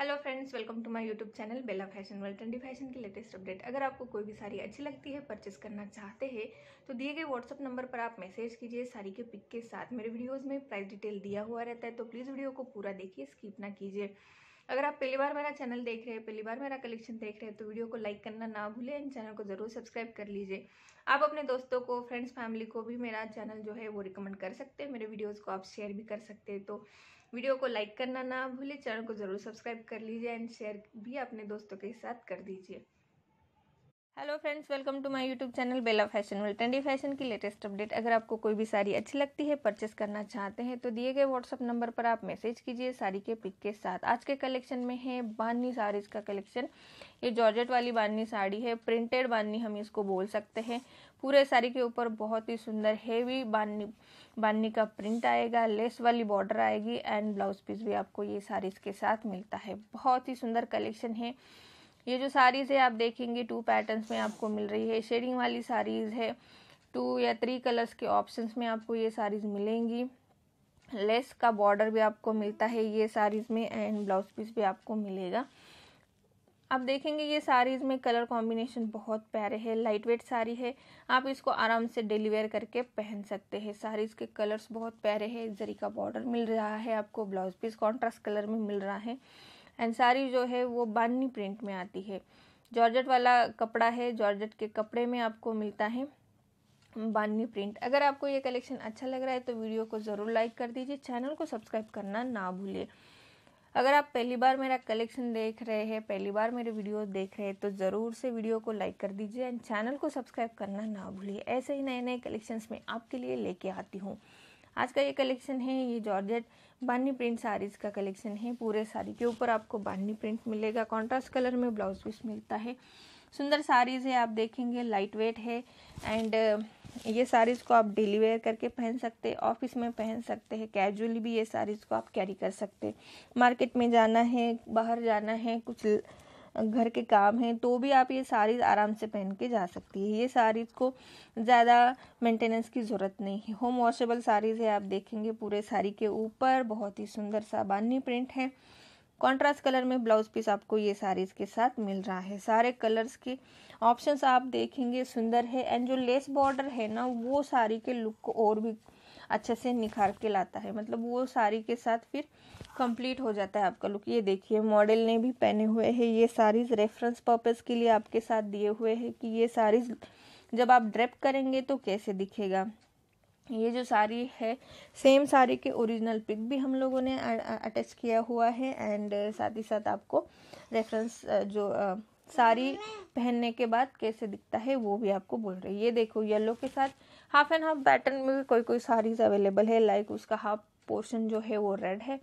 hello friends welcome to my YouTube channel Bela fashion world trendy fashion की latest update अगर आपको कोई भी साड़ी अच्छी लगती है परचेस करना चाहते हैं तो दिए गए व्हाट्सअप नंबर पर आप मैसेज कीजिए साड़ी के पिक के साथ मेरे वीडियोस में प्राइस डिटेल दिया हुआ रहता है तो प्लीज़ वीडियो को पूरा देखिए स्कीप ना कीजिए अगर आप पहली बार मेरा चैनल देख रहे हैं पहली बार मेरा कलेक्शन देख रहे हैं तो वीडियो को लाइक करना ना भूलें एंड चैनल को ज़रूर सब्सक्राइब कर लीजिए आप अपने दोस्तों को फ्रेंड्स फैमिली को भी मेरा चैनल जो है वो रिकमेंड कर सकते हैं मेरे वीडियोज़ को आप शेयर भी कर सकते हैं तो वीडियो को लाइक करना ना भूलें चैनल को ज़रूर सब्सक्राइब कर लीजिए एंड शेयर भी अपने दोस्तों के साथ कर दीजिए hello friends welcome to my YouTube channel Bela fashion world trendy fashion की लेटेस्ट अपडेट अगर आपको कोई भी साड़ी अच्छी लगती है परचेस करना चाहते हैं तो दिए गए व्हाट्सअप नंबर पर आप मैसेज कीजिए साड़ी के पिक के साथ आज के कलेक्शन में है बाननी साड़ीज़ का कलेक्शन ये जॉर्जेट वाली बाननी साड़ी है प्रिंटेड बाननी हम इसको बोल सकते हैं पूरे साड़ी के ऊपर बहुत ही सुंदर हेवी बाननी बाननी का प्रिंट आएगा लेस वाली बॉर्डर आएगी एंड ब्लाउज पीस भी आपको ये साड़ीज़ के साथ मिलता है बहुत ही सुंदर कलेक्शन है ये जो साड़ीज़ है आप देखेंगे टू पैटर्न्स में आपको मिल रही है शेडिंग वाली साड़ीज़ है टू या थ्री कलर्स के ऑप्शंस में आपको ये साड़ीज़ मिलेंगी लेस का बॉर्डर भी आपको मिलता है ये साड़ीज़ में एंड ब्लाउज पीस भी आपको मिलेगा आप देखेंगे ये साड़ीज़ में कलर कॉम्बिनेशन बहुत प्यारे है लाइट वेट साड़ी है आप इसको आराम से डिलीवर करके पहन सकते हैं साड़ीज़ के कलर्स बहुत प्यारे हैं जरी का बॉर्डर मिल रहा है आपको ब्लाउज पीस कॉन्ट्रास्ट कलर में मिल रहा है एंड सारी जो है वो बाननी प्रिंट में आती है जॉर्जेट वाला कपड़ा है जॉर्जेट के कपड़े में आपको मिलता है बाननी प्रिंट अगर आपको ये कलेक्शन अच्छा लग रहा है तो वीडियो को ज़रूर लाइक कर दीजिए चैनल को सब्सक्राइब करना ना भूलिए अगर आप पहली बार मेरा कलेक्शन देख रहे हैं पहली बार मेरे वीडियो देख रहे हैं तो ज़रूर से वीडियो को लाइक कर दीजिए एंड चैनल को सब्सक्राइब करना ना भूलिए ऐसे ही नए नए कलेक्शंस में आपके लिए लेके आती हूँ आज का ये कलेक्शन है ये जॉर्जेट बानी प्रिंट साड़ीज़ का कलेक्शन है पूरे साड़ी के ऊपर आपको बानी प्रिंट मिलेगा कॉन्ट्रास्ट कलर में ब्लाउज पीस मिलता है सुंदर साड़ीज़ है आप देखेंगे लाइट वेट है एंड ये साड़ीज़ को आप डेली वेयर करके पहन सकते हैं ऑफिस में पहन सकते हैं कैजुअली भी ये साड़ीज़ को आप कैरी कर सकते हैं मार्केट में जाना है बाहर जाना है कुछ घर के काम हैं तो भी आप ये साड़ीज़ आराम से पहन के जा सकती है ये साड़ीज़ को ज़्यादा मेंटेनेंस की ज़रूरत नहीं है होम वॉशेबल साड़ीज़ है आप देखेंगे पूरे साड़ी के ऊपर बहुत ही सुंदर सा बानी प्रिंट है कॉन्ट्रास्ट कलर में ब्लाउज पीस आपको ये साड़ीज के साथ मिल रहा है सारे कलर्स के ऑप्शंस आप देखेंगे सुंदर है एंड जो लेस बॉर्डर है ना वो साड़ी के लुक को और भी अच्छे से निखार के लाता है मतलब वो साड़ी के साथ फिर कंप्लीट हो जाता है आपका लुक ये देखिए मॉडल ने भी पहने हुए हैं ये साड़ीज़ रेफरेंस पर्पज़ के लिए आपके साथ दिए हुए हैं कि ये साड़ीज़ जब आप ड्रेप करेंगे तो कैसे दिखेगा ये जो साड़ी है सेम साड़ी के ओरिजिनल पिक भी हम लोगों ने अटैच किया हुआ है एंड साथ ही साथ आपको रेफरेंस जो साड़ी पहनने के बाद कैसे दिखता है वो भी आपको बोल रही है ये देखो येलो के साथ हाफ एंड हाफ पैटर्न में भी कोई कोई साड़ीज अवेलेबल है लाइक उसका हाफ पोर्शन जो है वो रेड है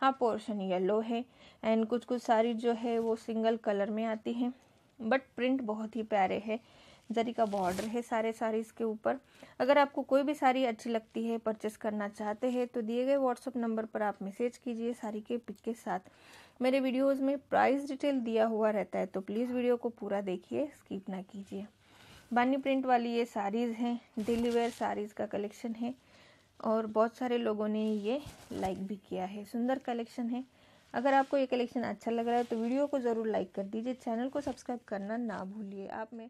हाफ पोर्शन येलो है एंड कुछ कुछ साड़ी जो है वो सिंगल कलर में आती है बट प्रिंट बहुत ही प्यारे है जरी का बॉर्डर है सारे साड़ीज़ के ऊपर अगर आपको कोई भी साड़ी अच्छी लगती है परचेस करना चाहते हैं तो दिए गए व्हाट्सअप नंबर पर आप मैसेज कीजिए साड़ी के पिक के साथ मेरे वीडियोज़ में प्राइस डिटेल दिया हुआ रहता है तो प्लीज़ वीडियो को पूरा देखिए स्किप ना कीजिए बानी प्रिंट वाली ये साड़ीज़ हैं डेली वेयर साड़ीज़ का कलेक्शन है और बहुत सारे लोगों ने ये लाइक भी किया है सुंदर कलेक्शन है अगर आपको ये कलेक्शन अच्छा लग रहा है तो वीडियो को ज़रूर लाइक कर दीजिए चैनल को सब्सक्राइब करना ना भूलिए आप में